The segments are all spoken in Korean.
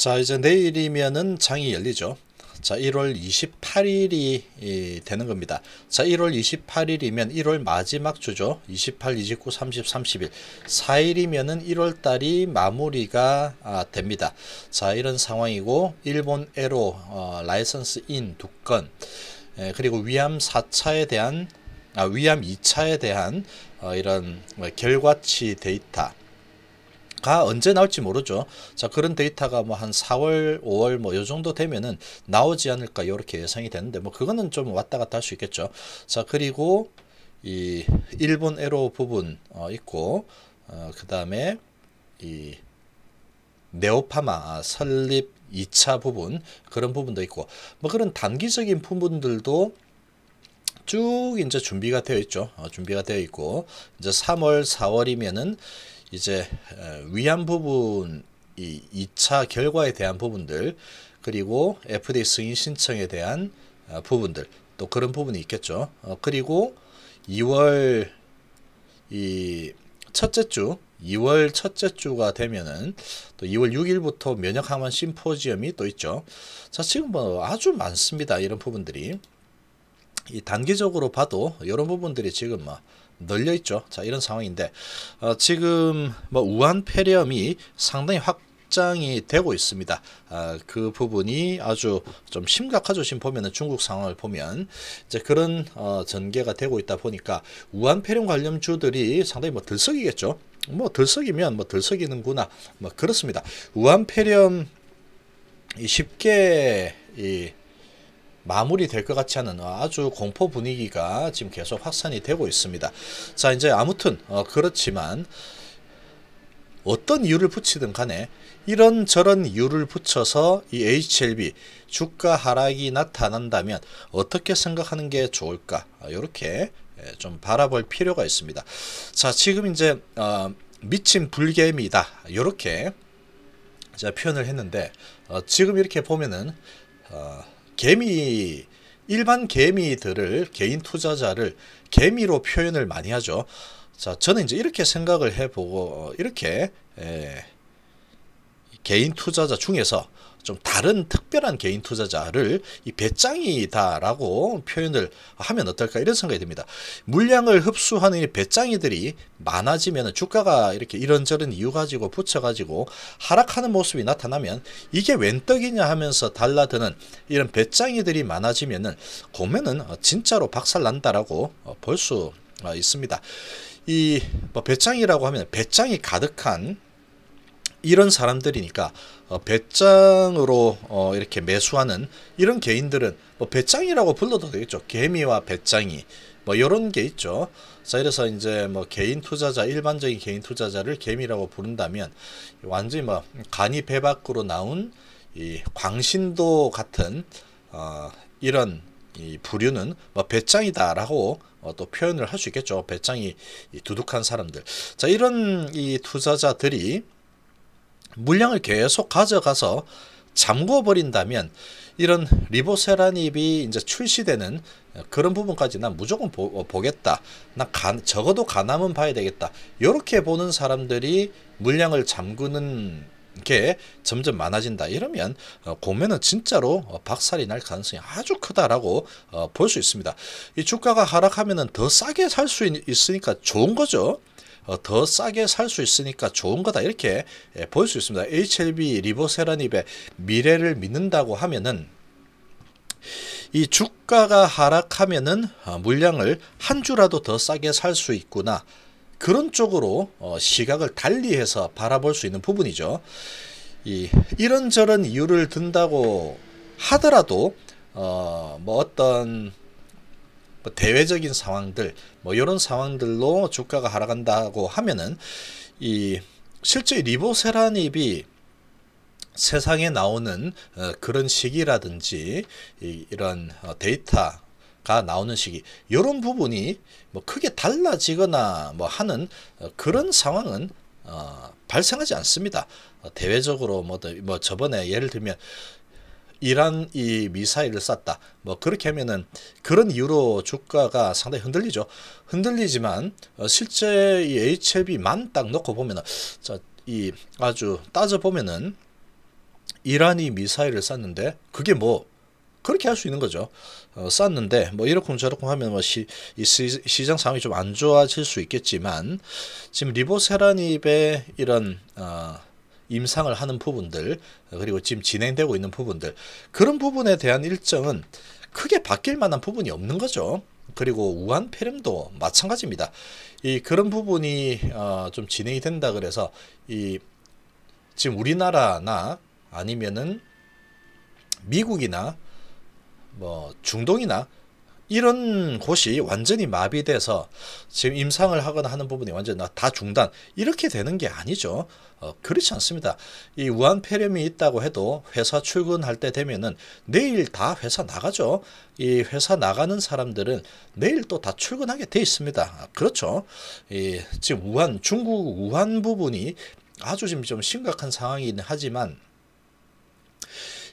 자 이제 내일이면은 장이 열리죠. 자 1월 28일이 되는 겁니다. 자 1월 28일이면 1월 마지막 주죠. 28, 29, 30, 31 4일이면은 1월 달이 마무리가 아, 됩니다. 자 이런 상황이고 일본 에로 어, 라이선스 인 두 건 그리고 위암 4차에 대한 아, 위암 2차에 대한 어, 이런 어, 결과치 데이터 가 언제 나올지 모르죠. 자 그런 데이터가 뭐 한 4월, 5월 뭐 요 정도 되면은 나오지 않을까 이렇게 예상이 되는데 뭐 그거는 좀 왔다 갔다 할 수 있겠죠. 자 그리고 이 일본 에로 부분 어, 있고 어, 그 다음에 이 네오파마 아, 설립 2차 부분 그런 부분도 있고 뭐 그런 단기적인 부분들도 쭉 이제 준비가 되어 있죠. 어, 준비가 되어 있고 이제 3월, 4월이면은 이제 위안 부분 이 2차 결과에 대한 부분들 그리고 FDA 승인 신청에 대한 아, 부분들 또 그런 부분이 있겠죠. 어, 그리고 2월 이 첫째 주 2월 첫째 주가 되면은 또 2월 6일부터 면역 항원 심포지엄이 또 있죠. 자, 지금 뭐 아주 많습니다. 이런 부분들이 이 단기적으로 봐도 이런 부분들이 지금 막 뭐 널려 있죠. 자 이런 상황인데 어, 지금 뭐 우한 폐렴이 상당히 확장이 되고 있습니다. 아, 그 부분이 아주 좀 심각하죠. 지금 보면은 중국 상황을 보면 이제 그런 어, 전개가 되고 있다 보니까 우한 폐렴 관련주들이 상당히 뭐 들썩이겠죠. 뭐 들썩이면 뭐 들썩이는구나. 뭐 그렇습니다. 우한 폐렴 쉽게 이 마무리될 것 같지 않은 아주 공포 분위기가 지금 계속 확산이 되고 있습니다. 자 이제 아무튼 어, 그렇지만 어떤 이유를 붙이든 간에 이런저런 이유를 붙여서 이 HLB 주가 하락이 나타난다면 어떻게 생각하는 게 좋을까 이렇게 아, 예, 좀 바라볼 필요가 있습니다. 자 지금 이제 어, 미친 불개미다 이렇게 제가 표현을 했는데 어, 지금 이렇게 보면은 어, 개미 일반 개미들을 개인 투자자를 개미로 표현을 많이 하죠. 자, 저는 이제 이렇게 생각을 해보고 어, 이렇게 에, 예, 개인 투자자 중에서 좀 다른 특별한 개인 투자자를 이 배짱이다라고 표현을 하면 어떨까 이런 생각이 듭니다. 물량을 흡수하는 이 배짱이들이 많아지면 주가가 이렇게 이런저런 이유 가지고 붙여가지고 하락하는 모습이 나타나면 이게 웬 떡이냐 하면서 달라드는 이런 배짱이들이 많아지면은 고매는 진짜로 박살난다라고 볼 수 있습니다. 이뭐 배짱이라고 하면 배짱이 가득한 이런 사람들이니까 어, 배짱으로 어, 이렇게 매수하는 이런 개인들은 뭐 배짱이라고 불러도 되겠죠. 개미와 배짱이 뭐 이런 게 있죠. 자 이래서 이제 뭐 개인 투자자 일반적인 개인 투자자를 개미라고 부른다면 완전히 뭐 간이 배 밖으로 나온 이 광신도 같은 어, 이런 이 부류는 뭐 배짱이다라고 어, 또 표현을 할 수 있겠죠. 배짱이 두둑한 사람들. 자 이런 이 투자자들이 물량을 계속 가져가서 잠궈 버린다면 이런 리보세라닙이 이제 출시되는 그런 부분까지 난 무조건 보, 어, 보겠다. 난 가, 적어도 가남은 봐야 되겠다. 이렇게 보는 사람들이 물량을 잠그는 게 점점 많아진다. 이러면 공매는 어, 진짜로 어, 박살이 날 가능성이 아주 크다라고 볼 수 있습니다. 이 주가가 하락하면 더 싸게 살 수 있으니까 좋은 거죠. 어, 더 싸게 살 수 있으니까 좋은 거다 이렇게 볼수 예, 있습니다. HLB 리보세라닙의 미래를 믿는다고 하면은 이 주가가 하락하면은 아, 물량을 한 주라도 더 싸게 살 수 있구나 그런 쪽으로 어, 시각을 달리해서 바라볼 수 있는 부분이죠. 이 이런저런 이유를 든다고 하더라도 어, 뭐 어떤 뭐 대외적인 상황들 뭐 이런 상황들로 주가가 하락한다고 하면은 이 실제 리보세라닙이 세상에 나오는 어, 그런 시기라든지 이, 이런 어, 데이터 가 나오는 시기 이런 부분이 뭐 크게 달라지거나 뭐 하는 어, 그런 상황은 어, 발생하지 않습니다. 어, 대외적으로 뭐, 뭐 저번에 예를 들면 이란이 미사일을 쐈다. 뭐 그렇게 하면은 그런 이유로 주가가 상당히 흔들리죠. 흔들리지만 어, 실제 이 HLB만 딱 놓고 보면은 자 이 아주 따져 보면은 이란이 미사일을 쐈는데 그게 뭐 그렇게 할 수 있는 거죠. 어, 쌌는데 뭐이렇고저렇고 하면 뭐 시, 이 시, 시장 상황이 좀 안 좋아질 수 있겠지만 지금 리보세라닙의 이런 어, 임상을 하는 부분들 그리고 지금 진행되고 있는 부분들 그런 부분에 대한 일정은 크게 바뀔 만한 부분이 없는 거죠. 그리고 우한 폐렴도 마찬가지입니다. 이 그런 부분이 어, 좀 진행이 된다 그래서 이 지금 우리나라나 아니면은 미국이나 뭐 중동이나 이런 곳이 완전히 마비돼서 지금 임상을 하거나 하는 부분이 완전 다 중단 이렇게 되는 게 아니죠. 어, 그렇지 않습니다. 이 우한 폐렴이 있다고 해도 회사 출근할 때 되면은 내일 다 회사 나가죠. 이 회사 나가는 사람들은 내일 또 다 출근하게 돼 있습니다. 아, 그렇죠. 이 지금 우한 중국 우한 부분이 아주 지금 좀 심각한 상황이긴 하지만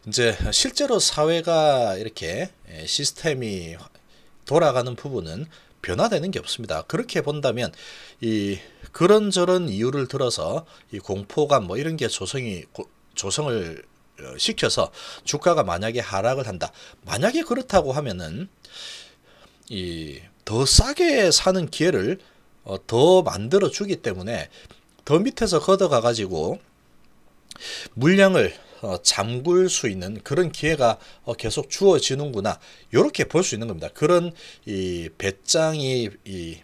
이제 실제로 사회가 이렇게 예, 시스템이 돌아가는 부분은 변화되는 게 없습니다. 그렇게 본다면 이 그런저런 이유를 들어서 이 공포감 뭐 이런 게 조성이 조성을 어, 시켜서 주가가 만약에 하락을 한다. 만약에 그렇다고 하면은 이 더 싸게 사는 기회를 어, 더 만들어 주기 때문에 더 밑에서 걷어가 가지고 물량을 어, 잠글 수 있는 그런 기회가 어, 계속 주어지는구나 이렇게 볼 수 있는 겁니다. 그런 이 배짱이 이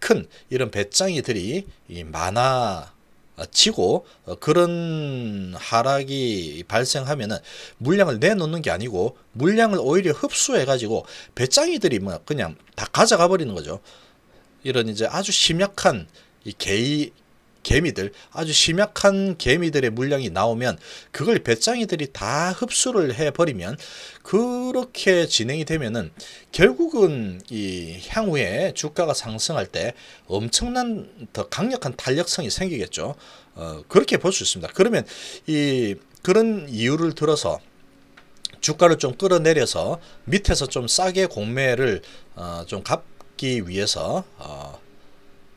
큰 이런 배짱이들이 이 많아 어, 치고 어, 그런 하락이 발생하면은 물량을 내놓는 게 아니고 물량을 오히려 흡수해 가지고 배짱이들이 뭐 그냥 다 가져가 버리는 거죠. 이런 이제 아주 심약한 이 개이 개미들 아주 심약한 개미들의 물량이 나오면 그걸 배짱이들이 다 흡수를 해버리면 그렇게 진행이 되면은 결국은 이 향후에 주가가 상승할 때 엄청난 더 강력한 탄력성이 생기겠죠. 어, 그렇게 볼 수 있습니다. 그러면 이 그런 이유를 들어서 주가를 좀 끌어내려서 밑에서 좀 싸게 공매를 어, 좀 갚기 위해서 어,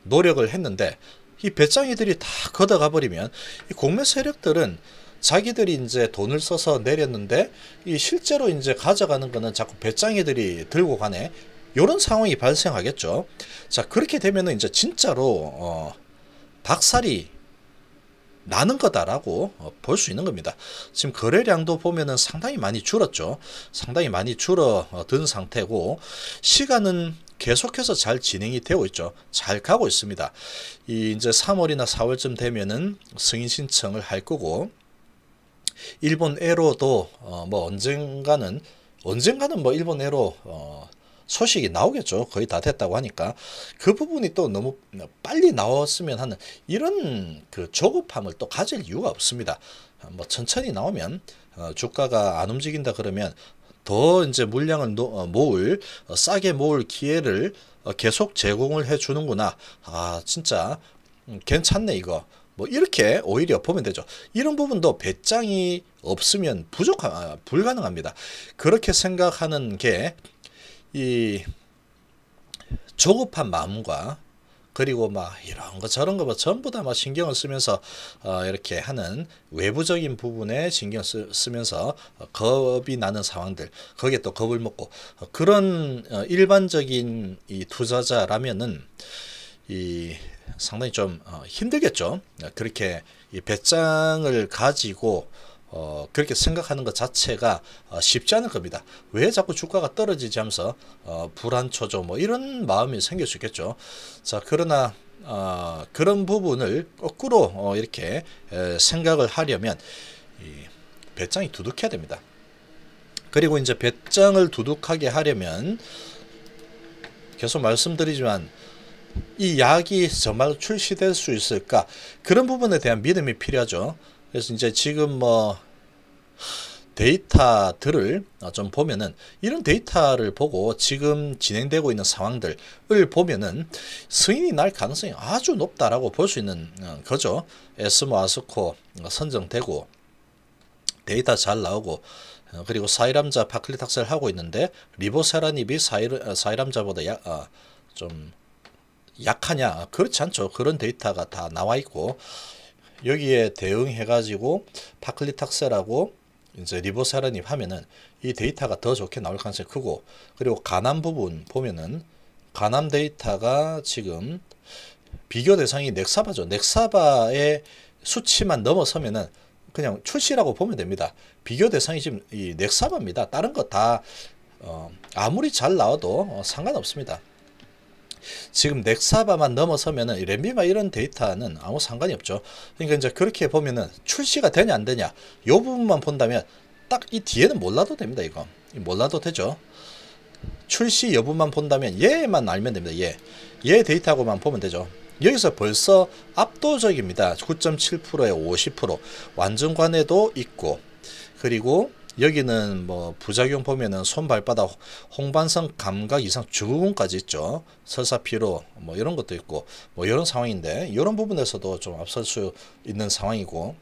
노력을 했는데 이 배짱이들이 다 걷어가 버리면 이 공매 세력들은 자기들이 이제 돈을 써서 내렸는데 이 실제로 이제 가져가는 거는 자꾸 배짱이들이 들고 가네. 이런 상황이 발생하겠죠. 자 그렇게 되면은 이제 진짜로 어, 박살이 나는 거다라고 어, 볼수 있는 겁니다. 지금 거래량도 보면은 상당히 많이 줄었죠. 상당히 많이 줄어든 상태고 시간은 계속해서 잘 진행이 되고 있죠. 잘 가고 있습니다. 이 이제 3월이나 4월쯤 되면은 승인 신청을 할 거고 일본 에로도 어뭐 언젠가는 언젠가는 뭐 일본 에로 어 소식이 나오겠죠. 거의 다 됐다고 하니까 그 부분이 또 너무 빨리 나왔으면 하는 이런 그 조급함을 또 가질 이유가 없습니다. 뭐 천천히 나오면 어, 주가가 안 움직인다 그러면 더 이제 물량을 노, 어, 모을 어, 싸게 모을 기회를 어, 계속 제공을 해 주는구나. 아 진짜 음, 괜찮네 이거. 뭐 이렇게 오히려 보면 되죠. 이런 부분도 배짱이 없으면 부족한 아, 불가능합니다. 그렇게 생각하는 게 이 조급한 마음과 그리고 막 이런 거 저런 거 뭐 전부 다 막 신경을 쓰면서 어, 이렇게 하는 외부적인 부분에 신경 쓰, 면서 어, 겁이 나는 상황들 거기에 또 겁을 먹고 어, 그런 어, 일반적인 이 투자자라면은 이 상당히 좀 힘들겠죠. 그렇게 이 배짱을 가지고 어, 그렇게 생각하는 것 자체가 어, 쉽지 않을 겁니다. 왜 자꾸 주가가 떨어지지 하면서 어, 불안 초조 뭐 이런 마음이 생길 수 있겠죠. 자 그러나 어, 그런 부분을 거꾸로 어, 이렇게 에, 생각을 하려면 이 배짱이 두둑해야 됩니다. 그리고 이제 배짱을 두둑하게 하려면 계속 말씀드리지만 이 약이 정말 출시될 수 있을까 그런 부분에 대한 믿음이 필요하죠. 그래서 이제 지금 뭐 데이터들을 좀 보면은 이런 데이터를 보고 지금 진행되고 있는 상황들을 보면은 승인이 날 가능성이 아주 높다라고 볼 수 있는 어, 거죠. 에스모 아스코 선정되고 데이터 잘 나오고 어, 그리고 사이람자 파클리탁스를 하고 있는데 리보세라닙이 사이, 어, 사이람자보다 약, 아, 좀 약하냐 그렇지 않죠. 그런 데이터가 다 나와 있고 여기에 대응해가지고 파클리탁스라고 이제 리보사라닙 하면은 이 데이터가 더 좋게 나올 가능성이 크고 그리고 간암 부분 보면은 간암 데이터가 지금 비교 대상이 넥사바죠. 넥사바의 수치만 넘어서면은 그냥 출시라고 보면 됩니다. 비교 대상이 지금 이 넥사바입니다. 다른 거다어 아무리 잘 나와도 어, 상관없습니다. 지금 넥사바만 넘어서면은 램비마 이런 데이터는 아무 상관이 없죠. 그러니까 이제 그렇게 보면은 출시가 되냐 안 되냐 이 부분만 본다면 딱 이 뒤에는 몰라도 됩니다. 이거 몰라도 되죠. 출시 여부만 본다면 얘만 알면 됩니다. 얘. 얘 데이터하고만 보면 되죠. 여기서 벌써 압도적입니다. 9.7%에 50% 완전관에도 있고 그리고 여기는 뭐 부작용 보면은 손발바닥 홍반성 감각 이상 증후군까지 있죠. 설사피로 뭐 이런 것도 있고 뭐 이런 상황인데 이런 부분에서도 좀 앞설 수 있는 상황이고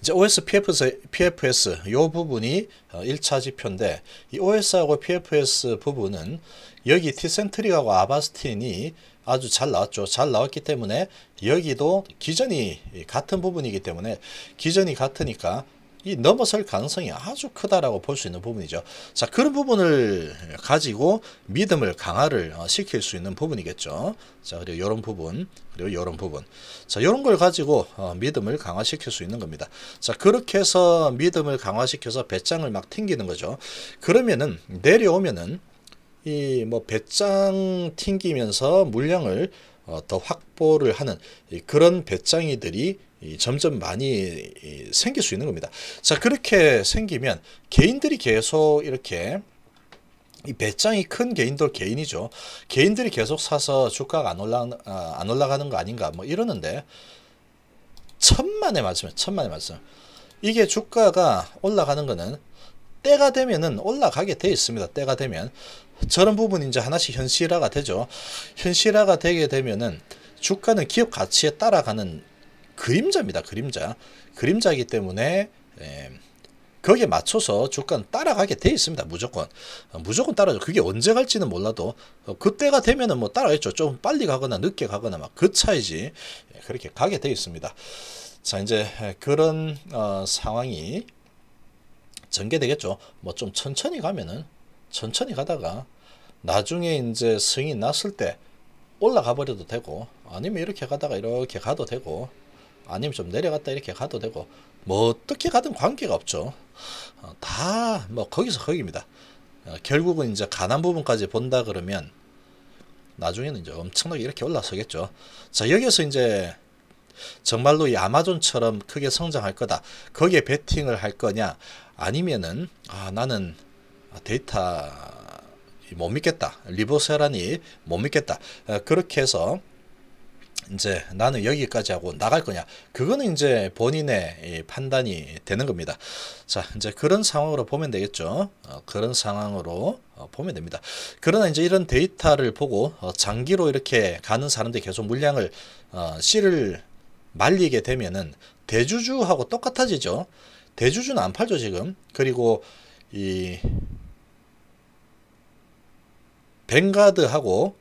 이제 OS PFS, PFS 이 부분이 1차 어, 지표인데 이 OS하고 PFS 부분은 여기 티센트리하고 아바스틴이 아주 잘 나왔죠. 잘 나왔기 때문에 여기도 기전이 같은 부분이기 때문에 기전이 같으니까 이 넘어설 가능성이 아주 크다라고 볼 수 있는 부분이죠. 자, 그런 부분을 가지고 믿음을 강화를 어, 시킬 수 있는 부분이겠죠. 자, 그리고 이런 부분, 그리고 이런 부분. 자, 이런 걸 가지고 어, 믿음을 강화시킬 수 있는 겁니다. 자, 그렇게 해서 믿음을 강화시켜서 배짱을 막 튕기는 거죠. 그러면은 내려오면은 이 뭐 배짱 튕기면서 물량을 어, 더 확보를 하는 그런 배짱이들이 점점 많이 생길 수 있는 겁니다. 자 그렇게 생기면 개인들이 계속 이렇게 이 배짱이 큰 개인들 개인이죠. 개인들이 계속 사서 주가가 안, 올라, 아, 안 올라가는 거 아닌가 뭐 이러는데 천만에 맞으면 천만에 맞으면 이게 주가가 올라가는 거는 때가 되면은 올라가게 돼 있습니다. 때가 되면 저런 부분 이제 하나씩 현실화가 되죠. 현실화가 되게 되면은 주가는 기업 가치에 따라가는 그림자입니다. 그림자. 그림자이기 때문에 예, 거기에 맞춰서 주가는 따라가게 돼 있습니다. 무조건. 어, 무조건 따라죠. 가 그게 언제 갈지는 몰라도 어, 그때가 되면은 뭐 따라가겠죠. 좀 빨리 가거나 늦게 가거나 막 그 차이지. 예, 그렇게 가게 돼 있습니다. 자, 이제 예, 그런 어, 상황이 전개되겠죠. 뭐 좀 천천히 가면은 천천히 가다가 나중에 이제 승이 났을 때 올라가 버려도 되고 아니면 이렇게 가다가 이렇게 가도 되고 아니면 좀 내려갔다 이렇게 가도 되고 뭐 어떻게 가든 관계가 없죠. 어, 다뭐 거기서 거기입니다. 어, 결국은 이제 가난 부분까지 본다 그러면 나중에는 이제 엄청나게 이렇게 올라서겠죠. 자 여기서 이제 정말로 이 아마존처럼 크게 성장할 거다. 거기에 베팅을 할 거냐 아니면은 아 나는 데이터 못 믿겠다. 리보세라니 못 믿겠다. 어, 그렇게 해서 이제 나는 여기까지 하고 나갈 거냐 그거는 이제 본인의 판단이 되는 겁니다 자 이제 그런 상황으로 보면 되겠죠 어, 그런 상황으로 어, 보면 됩니다 그러나 이제 이런 데이터를 보고 어, 장기로 이렇게 가는 사람들이 계속 물량을 어, 씨를 말리게 되면은 대주주하고 똑같아지죠 대주주는 안 팔죠 지금 그리고 이 벵가드하고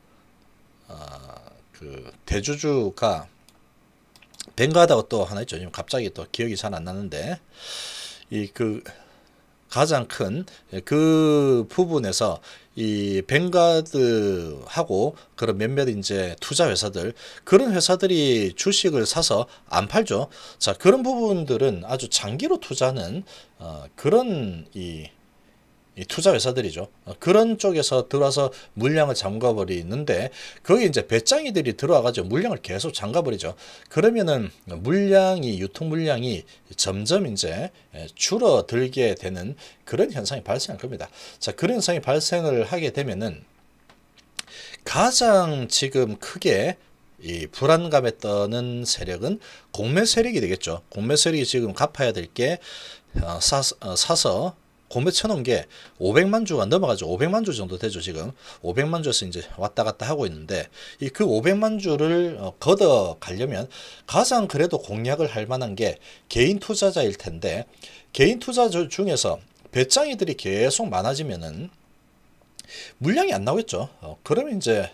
그 대주주가 뱅가다가 또 하나 있죠. 지금 갑자기 또 기억이 잘 안 나는데 이 그 가장 큰그 예, 부분에서 이 뱅가드하고 그런 몇몇 이제 투자 회사들 그런 회사들이 주식을 사서 안 팔죠. 자 그런 부분들은 아주 장기로 투자는 어, 그런 이 투자 회사들이죠. 어, 그런 쪽에서 들어와서 물량을 잠가버리는데 거기 이제 배짱이들이 들어와가지고 물량을 계속 잠가버리죠. 그러면은 물량이 유통 물량이 점점 이제 예, 줄어들게 되는 그런 현상이 발생할 겁니다. 자 그런 현상이 발생을 하게 되면은 가장 지금 크게 이 불안감에 떠는 세력은 공매 세력이 되겠죠. 공매 세력이 지금 갚아야 될게 어, 사, 어, 사서 공배 쳐놓은 게 500만 주가 넘어가죠. 500만 주 정도 되죠, 지금. 500만 주에서 이제 왔다 갔다 하고 있는데, 이 그 500만 주를 어, 걷어 가려면 가장 그래도 공략을 할 만한 게 개인 투자자일 텐데, 개인 투자 자 중에서 배짱이들이 계속 많아지면은 물량이 안 나오겠죠. 어, 그러면 이제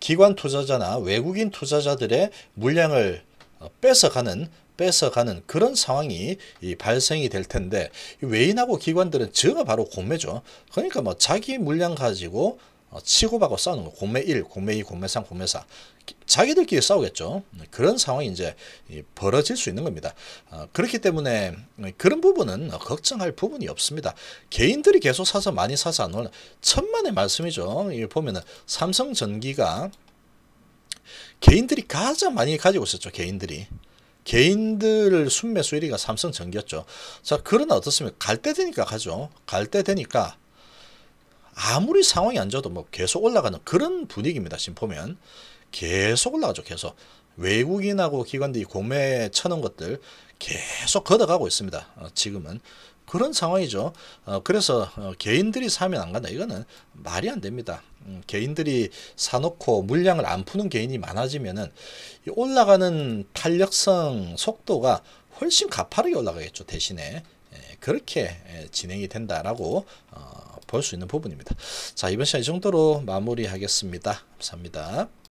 기관 투자자나 외국인 투자자들의 물량을 어, 뺏어가는 뺏어가는 그런 상황이 발생이 될 텐데 외인하고 기관들은 저가 바로 공매죠. 그러니까 뭐 자기 물량 가지고 어, 치고받고 싸우는 거 공매 1, 공매 2, 공매 3, 공매 4 자기들끼리 싸우겠죠. 네, 그런 상황이 이제 벌어질 수 있는 겁니다. 어, 그렇기 때문에 그런 부분은 걱정할 부분이 없습니다. 개인들이 계속 사서 많이 사서 안 오는 천만의 말씀이죠. 이 보면은 삼성전기가 개인들이 가장 많이 가지고 있었죠. 개인들이. 개인들 순매수 1위가 삼성전기였죠. 자, 그러나 어떻습니까? 갈 때 되니까 가죠. 갈 때 되니까 아무리 상황이 안 좋아도 뭐 계속 올라가는 그런 분위기입니다. 지금 보면 계속 올라가죠. 계속 외국인하고 기관들이 공매 쳐놓은 것들 계속 걷어가고 있습니다. 어, 지금은 그런 상황이죠. 어, 그래서 어, 개인들이 사면 안 간다. 이거는 말이 안 됩니다. 음, 개인들이 사놓고 물량을 안 푸는 개인이 많아지면은 올라가는 탄력성 속도가 훨씬 가파르게 올라가겠죠. 대신에 예, 그렇게 예, 진행이 된다라고 어, 볼 수 있는 부분입니다. 자 이번 시간 이 정도로 마무리하겠습니다. 감사합니다.